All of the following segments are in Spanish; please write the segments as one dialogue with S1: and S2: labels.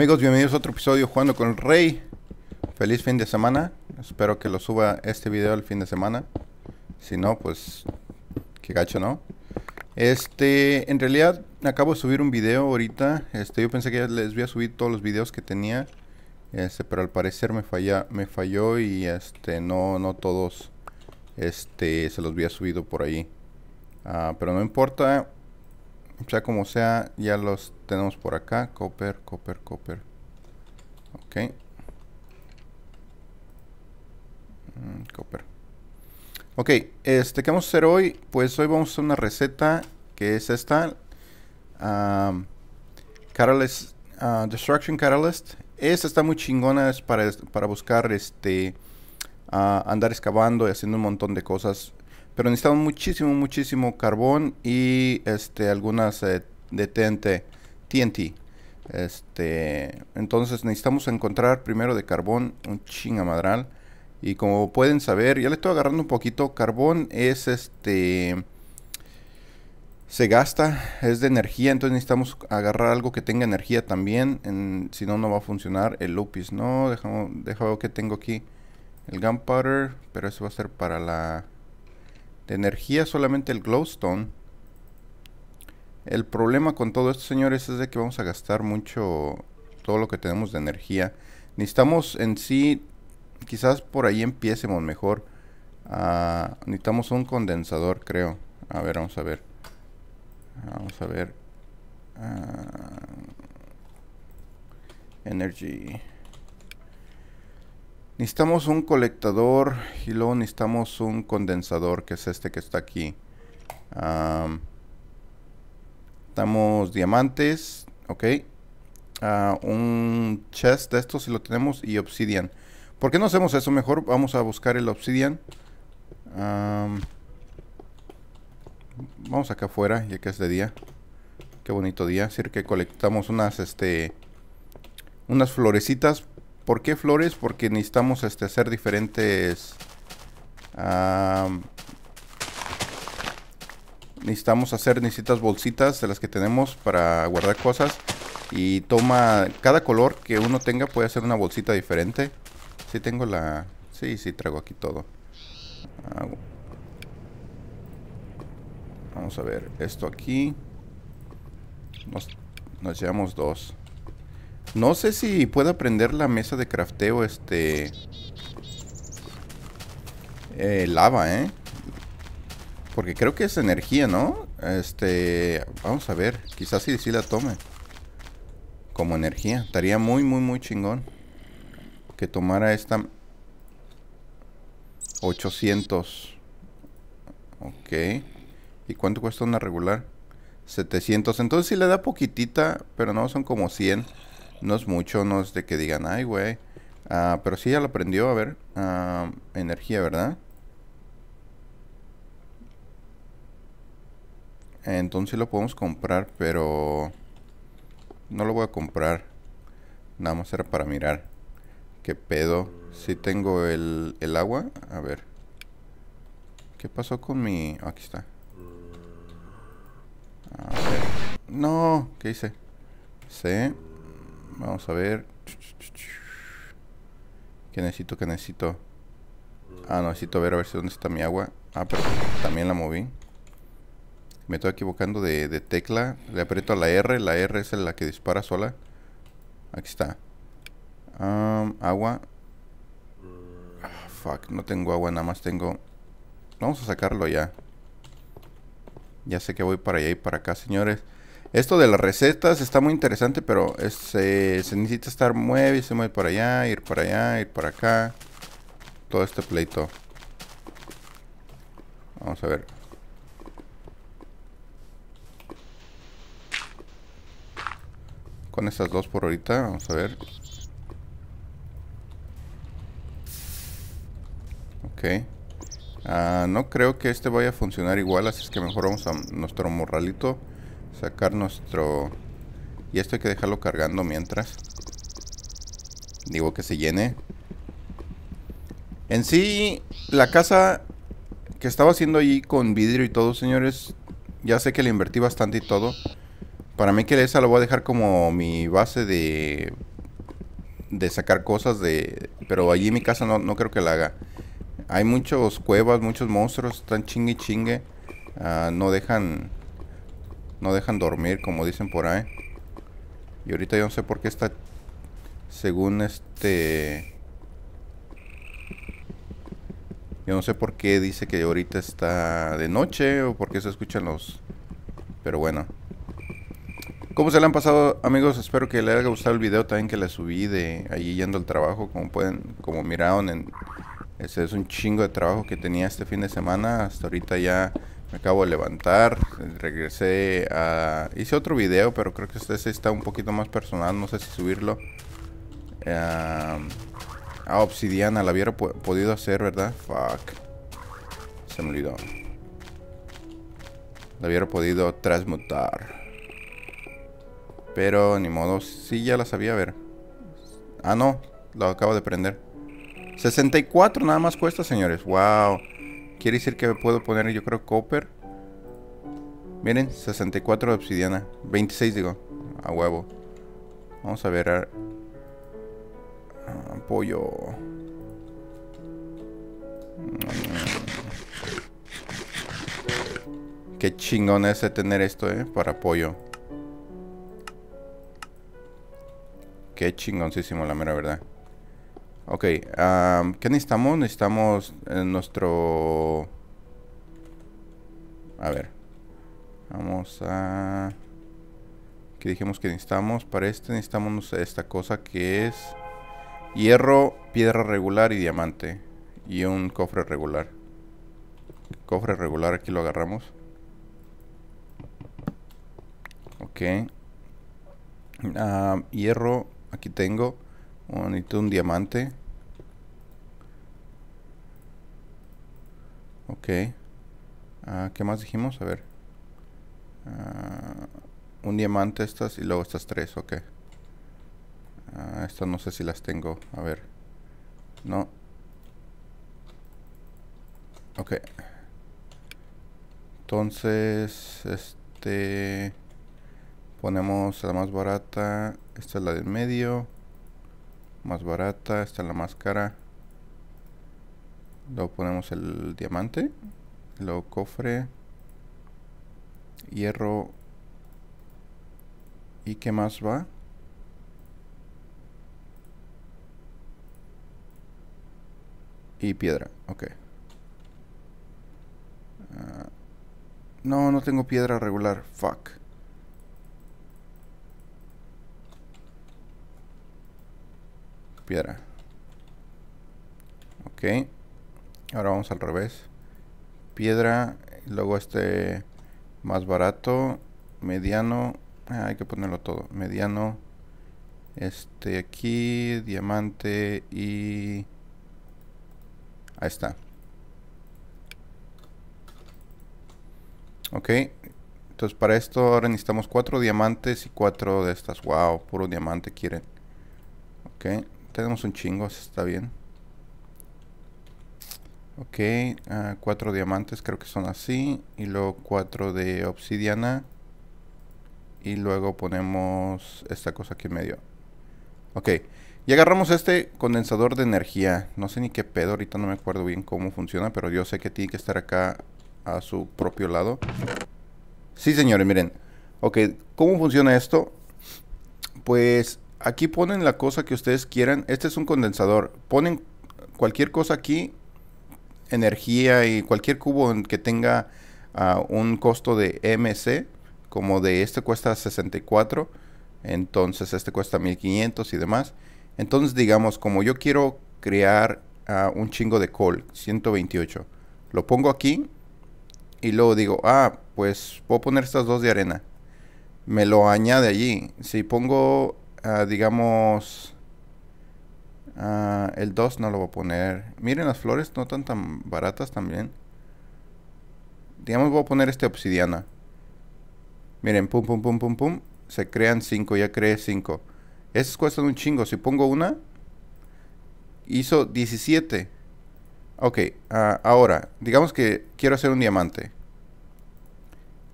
S1: Amigos, bienvenidos a otro episodio jugando con el Rey. Feliz fin de semana. Espero que lo suba este video el fin de semana. Si no, pues qué gacho, ¿no? Este, en realidad acabo de subir un video ahorita. Este, yo pensé que ya les voy a subir todos los videos que tenía. Este, pero al parecer me falla, me falló y este no no todos este se los había subido por ahí. Ah, pero no importa, sea como sea, ya los tenemos por acá. Copper, copper, copper. Ok. Mm, copper. Ok, este, ¿qué vamos a hacer hoy? Pues hoy vamos a hacer una receta que es esta. Catalyst, ah, Destruction Catalyst. Esta está muy chingona, es para, para buscar este, ah, andar excavando y haciendo un montón de cosas pero necesitamos muchísimo, muchísimo carbón y este, algunas eh, de TNT. TNT. Este, entonces necesitamos encontrar primero de carbón un chingamadral. Y como pueden saber, ya le estoy agarrando un poquito. Carbón es este. Se gasta, es de energía, entonces necesitamos agarrar algo que tenga energía también. Si no, no va a funcionar. El lupis, no, déjame, déjame que tengo aquí. El gunpowder, pero eso va a ser para la energía solamente el glowstone. El problema con todo esto, señores, es de que vamos a gastar mucho todo lo que tenemos de energía. Necesitamos en sí, quizás por ahí empiecemos mejor. Ah, necesitamos un condensador, creo. A ver, vamos a ver. Vamos a ver. Ah, energy. Necesitamos un colectador y luego necesitamos un condensador, que es este que está aquí. necesitamos diamantes, ok. Ah, un chest de estos si lo tenemos y obsidian. ¿Por qué no hacemos eso? Mejor vamos a buscar el obsidian. vamos acá afuera, ya que es de día. Qué bonito día. ...así que colectamos unas, este, unas florecitas ¿Por qué flores? Porque necesitamos este, hacer diferentes... necesitamos hacer necesitas bolsitas de las que tenemos para guardar cosas. Y toma cada color que uno tenga puede hacer una bolsita diferente. Si sí tengo la... Sí, sí, traigo aquí todo. Ah, vamos a ver, esto aquí. nos llevamos dos. No sé si puedo aprender la mesa de crafteo, este... Eh, lava, ¿eh? Porque creo que es energía, ¿no? Este... Vamos a ver. Quizás sí, sí la tome. Como energía. Estaría muy, muy, muy chingón. Que tomara esta... 800. Ok. ¿Y cuánto cuesta una regular? 700. Entonces sí le da poquitita, pero no, son como 100 no es mucho, no es de que digan, ay, güey. Ah, pero sí ya lo aprendió, a ver. Ah, energía, ¿verdad? Entonces lo podemos comprar, pero... No lo voy a comprar. Nada más era para mirar. ¿Qué pedo? Si tengo el, el agua. A ver. ¿Qué pasó con mi...? aquí está. A ver. No, ¿qué hice? sí Vamos a ver. ¿Qué necesito? ¿Qué necesito? Ah, necesito ver a ver si dónde está mi agua. Ah, pero también la moví. Me estoy equivocando de, tecla. Le aprieto a la R. La R es la que dispara sola. Aquí está. agua. Ah, fuck, no tengo agua, nada más tengo... Vamos a sacarlo ya. Ya sé que voy para allá y para acá, señores. Esto de las recetas está muy interesante, pero se necesita estar mueve, y se mueve para allá, ir para allá, ir para acá. Todo este pleito. Vamos a ver. Con estas dos por ahorita, vamos a ver. Ok. Ah, no creo que este vaya a funcionar igual, así es que mejor vamos a nuestro morralito sacar nuestro... Y esto hay que dejarlo cargando mientras. Digo que se llene. En sí, la casa que estaba haciendo allí con vidrio y todo, señores, ya sé que le invertí bastante y todo. Para mí que esa la voy a dejar como mi base de... De sacar cosas de... Pero allí mi casa no, creo que la haga. Hay muchos cuevas, muchos monstruos, están chingue chingue. Ah, no dejan no dejan dormir, como dicen por ahí. Y ahorita yo no sé por qué está... Según este... Yo no sé por qué dice que ahorita está de noche o por qué se escuchan los... Pero bueno. ¿Cómo se le han pasado, amigos? Espero que les haya gustado el video también que le subí de allí yendo al trabajo. Como pueden, como miraron, en, ese es un chingo de trabajo que tenía este fin de semana. Hasta ahorita ya me acabo de levantar, regresé a... Hice otro video, pero creo que este está un poquito más personal, no sé si subirlo. Ah, a Obsidiana, la hubiera podido hacer, ¿verdad? Fuck. Se me olvidó. La hubiera podido transmutar. Pero ni modo, sí ya la sabía ver. Ah, no, lo acabo de prender. 64 nada más cuesta, señores. Wow. Quiere decir que puedo poner, yo creo, copper. Miren, 64 de obsidiana. 26, digo. A huevo. Vamos a ver. Ah, pollo. Mm. Qué chingón es tener esto, eh. Para pollo. Qué chingoncísimo, la mera verdad. Ok, ¿qué necesitamos? Necesitamos eh, nuestro... A ver. Vamos a... ¿Qué dijimos que necesitamos? Para este necesitamos esta cosa que es... Hierro, piedra regular y diamante. Y un cofre regular. Cofre regular, aquí lo agarramos. Ok. hierro, aquí tengo. Bonito, oh, un diamante. Ok. Ah, ¿Qué más dijimos? A ver. Ah, un diamante estas y luego estas tres, ok. Ah, estas no sé si las tengo. A ver. No. Ok. Entonces, este... Ponemos la más barata. Esta es la del medio. Más barata. Esta es la más cara lo ponemos el diamante. Luego cofre. Hierro. ¿Y qué más va? Y piedra, ok. Ah, no, no tengo piedra regular, fuck. Piedra. Ok. Ahora vamos al revés. Piedra, luego este más barato, mediano, ah, hay que ponerlo todo, mediano, este aquí, diamante y ahí está. Ok, entonces para esto ahora necesitamos cuatro diamantes y cuatro de estas. Wow, puro diamante quieren. Ok, tenemos un chingo, está bien. Ok, ah, cuatro diamantes creo que son así. Y luego cuatro de obsidiana. Y luego ponemos esta cosa aquí en medio. Ok, y agarramos este condensador de energía. No sé ni qué pedo, ahorita no me acuerdo bien cómo funciona. Pero yo sé que tiene que estar acá a su propio lado. Sí, señores, miren. Ok, ¿cómo funciona esto? Pues aquí ponen la cosa que ustedes quieran. Este es un condensador. Ponen cualquier cosa aquí energía y cualquier cubo que tenga ah, un costo de MC, como de este cuesta 64, entonces este cuesta 1500 y demás. Entonces digamos, como yo quiero crear ah, un chingo de col, 128, lo pongo aquí y luego digo, ah, pues puedo poner estas dos de arena. Me lo añade allí. Si pongo, ah, digamos, Ah, el 2 no lo voy a poner. Miren, las flores no están tan baratas también. Digamos, voy a poner este obsidiana. Miren, pum, pum, pum, pum, pum. Se crean 5, ya creé 5. Esas cuestan un chingo. Si pongo una, hizo 17. Ok, ah, ahora, digamos que quiero hacer un diamante.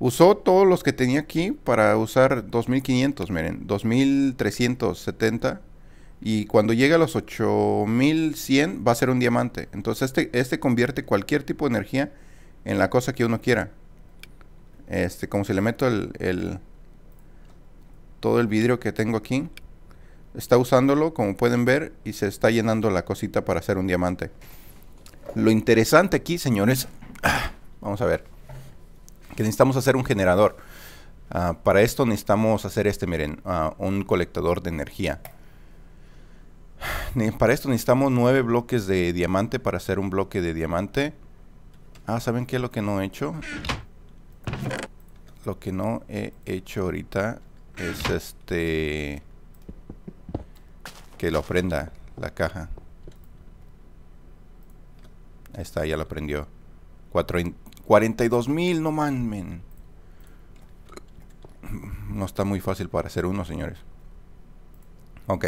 S1: Usó todos los que tenía aquí para usar 2500, miren, 2370. Y cuando llegue a los 8100 va a ser un diamante. Entonces este, este, convierte cualquier tipo de energía en la cosa que uno quiera. Este, como si le meto el, todo el vidrio que tengo aquí. Está usándolo, como pueden ver, y se está llenando la cosita para hacer un diamante. Lo interesante aquí, señores, vamos a ver, que necesitamos hacer un generador. Ah, para esto necesitamos hacer este, miren, ah, un colectador de energía para esto necesitamos nueve bloques de diamante para hacer un bloque de diamante. Ah, ¿saben qué es lo que no he hecho? Lo que no he hecho ahorita es este... Que la ofrenda la caja. Ahí está, ya lo prendió. 42.000, mil, no manmen No está muy fácil para hacer uno, señores. Ok.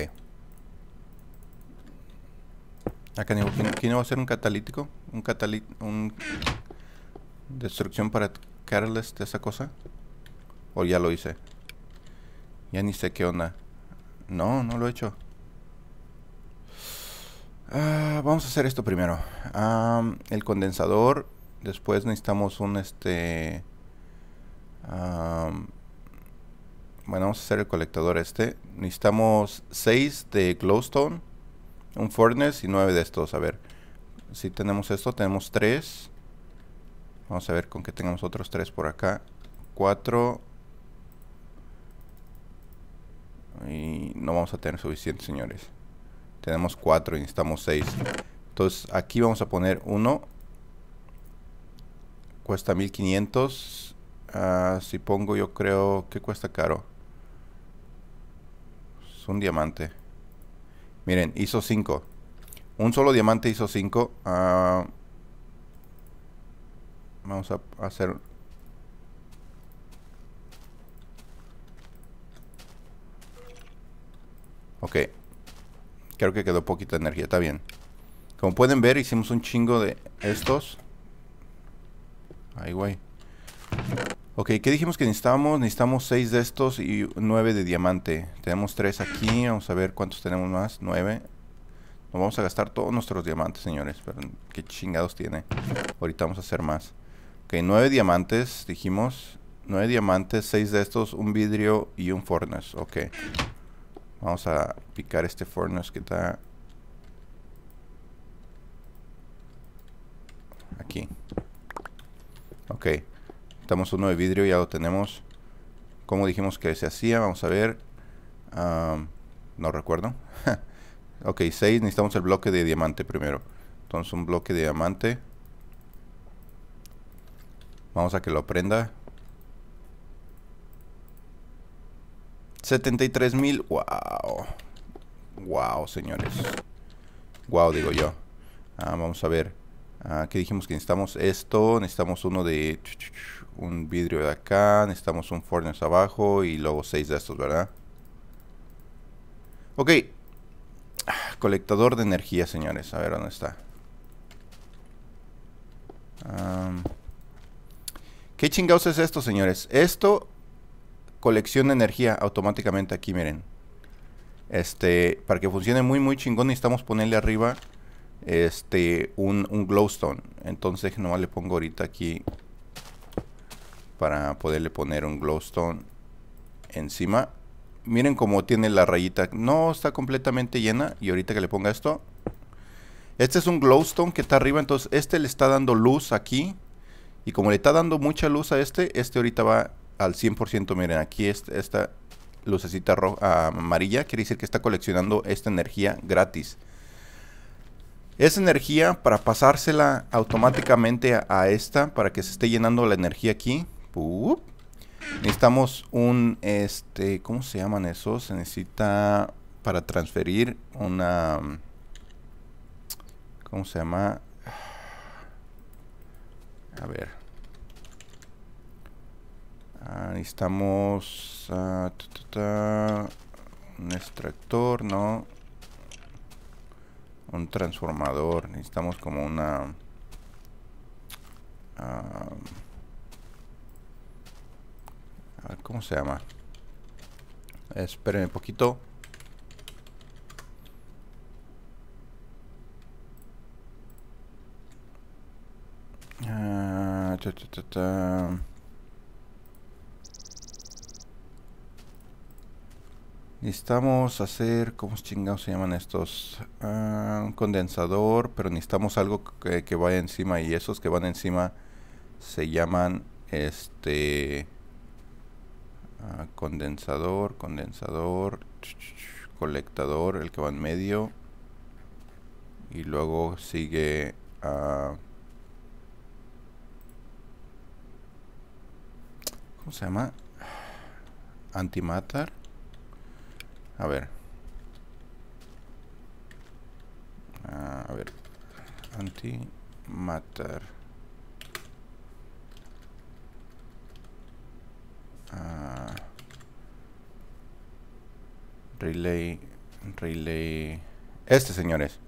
S1: Acá ¿quién va a ser un catalítico? Un catalítico, un... Destrucción para careless de esa cosa. O ya lo hice. Ya ni sé qué onda. No, no lo he hecho. Ah, vamos a hacer esto primero. el condensador. Después necesitamos un este... bueno, vamos a hacer el colectador este. Necesitamos 6 de glowstone. Un furnace y nueve de estos. A ver. Si tenemos esto, tenemos tres. Vamos a ver con que tengamos otros tres por acá. Cuatro. Y no vamos a tener suficiente, señores. Tenemos cuatro y necesitamos seis. Entonces aquí vamos a poner uno. Cuesta 1500. quinientos ah, si pongo yo creo que cuesta caro. Es un diamante. Miren, hizo 5. Un solo diamante hizo 5. Ah, vamos a hacer... Ok. Creo que quedó poquita energía. Está bien. Como pueden ver, hicimos un chingo de estos. Ay, guay. Ok, ¿qué dijimos que necesitábamos? Necesitamos 6 de estos y 9 de diamante. Tenemos 3 aquí, vamos a ver cuántos tenemos más. 9. No vamos a gastar todos nuestros diamantes, señores. Pero qué chingados tiene. Ahorita vamos a hacer más. Ok, 9 diamantes, dijimos. 9 diamantes, 6 de estos, un vidrio y un furnace. Ok. Vamos a picar este furnace que está... Aquí. Ok necesitamos uno de vidrio, ya lo tenemos. Como dijimos que se hacía, vamos a ver. Ah, no recuerdo. ok, 6, necesitamos el bloque de diamante primero. Entonces un bloque de diamante. Vamos a que lo prenda. 73.000. Wow. Wow, señores. Wow, digo yo. Ah, vamos a ver. Aquí ah, dijimos que necesitamos esto, necesitamos uno de un vidrio de acá, necesitamos un furnace abajo y luego seis de estos, ¿verdad? Ok, colectador de energía, señores, a ver dónde está. ¿Qué chingados es esto, señores? Esto colecciona energía automáticamente aquí, miren. Este, para que funcione muy, muy chingón necesitamos ponerle arriba este un, un glowstone entonces no le pongo ahorita aquí para poderle poner un glowstone encima miren cómo tiene la rayita no está completamente llena y ahorita que le ponga esto este es un glowstone que está arriba entonces este le está dando luz aquí y como le está dando mucha luz a este este ahorita va al 100% miren aquí está esta lucecita amarilla quiere decir que está coleccionando esta energía gratis esa energía para pasársela automáticamente a, esta, para que se esté llenando la energía aquí. necesitamos un, este, ¿cómo se llaman esos? Se necesita para transferir una, ¿cómo se llama? A ver. Ah, necesitamos ah, un extractor, ¿no? un transformador. Necesitamos como una... Ah, a ver, ¿cómo se llama? Espérenme un poquito. Ah, Necesitamos hacer, ¿cómo chingados se llaman estos? Ah, un condensador, pero necesitamos algo que, vaya encima y esos que van encima se llaman este ah, condensador, condensador, colectador, el que va en medio y luego sigue ah, ¿cómo se llama? Antimatar... A ver. Ah, a ver. Anti ah. Relay. Relay. Este, señores.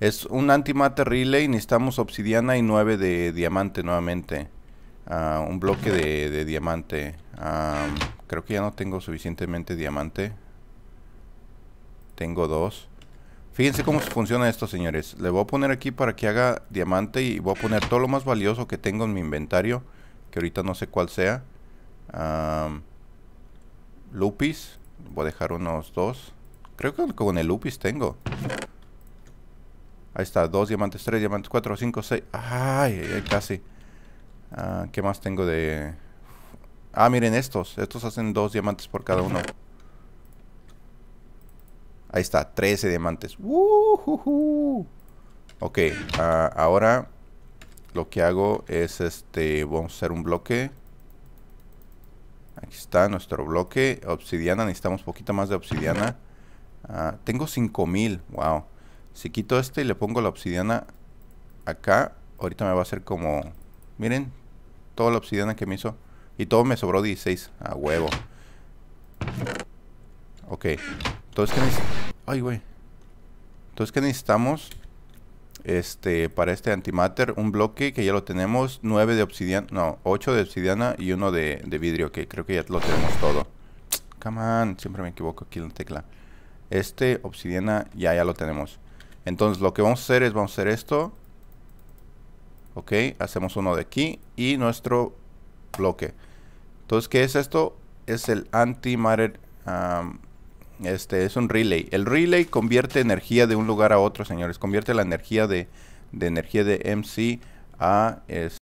S1: Es un antimatter relay. Necesitamos obsidiana y nueve de diamante nuevamente. Ah, un bloque de, diamante. creo que ya no tengo suficientemente diamante. Tengo dos. Fíjense cómo funciona esto, señores. Le voy a poner aquí para que haga diamante y voy a poner todo lo más valioso que tengo en mi inventario. Que ahorita no sé cuál sea. lupis. Voy a dejar unos dos. Creo que con el lupis tengo. Ahí está. Dos diamantes, tres diamantes, cuatro, cinco, seis. Ay, casi. Ah, ¿Qué más tengo de...? Ah, miren estos. Estos hacen dos diamantes por cada uno. Ahí está, 13 diamantes. Uh, Ok, ah, ahora lo que hago es este, vamos a hacer un bloque. Aquí está nuestro bloque. Obsidiana, necesitamos poquito más de obsidiana. Ah, tengo 5000, wow. Si quito este y le pongo la obsidiana acá, ahorita me va a hacer como... Miren, toda la obsidiana que me hizo. Y todo me sobró 16. A huevo. Ok. Entonces, ¿qué necesito? Ay, güey. Entonces, ¿qué necesitamos? Este, para este antimatter, un bloque que ya lo tenemos, 9 de obsidiana, no, 8 de obsidiana y uno de, vidrio, que creo que ya lo tenemos todo. Come on, siempre me equivoco aquí en la tecla. Este, obsidiana, ya, ya lo tenemos. Entonces, lo que vamos a hacer es, vamos a hacer esto. Ok, hacemos uno de aquí y nuestro bloque. Entonces, ¿qué es esto? Es el antimatter... Este es un relay. El relay convierte energía de un lugar a otro, señores. Convierte la energía de, energía de MC a este,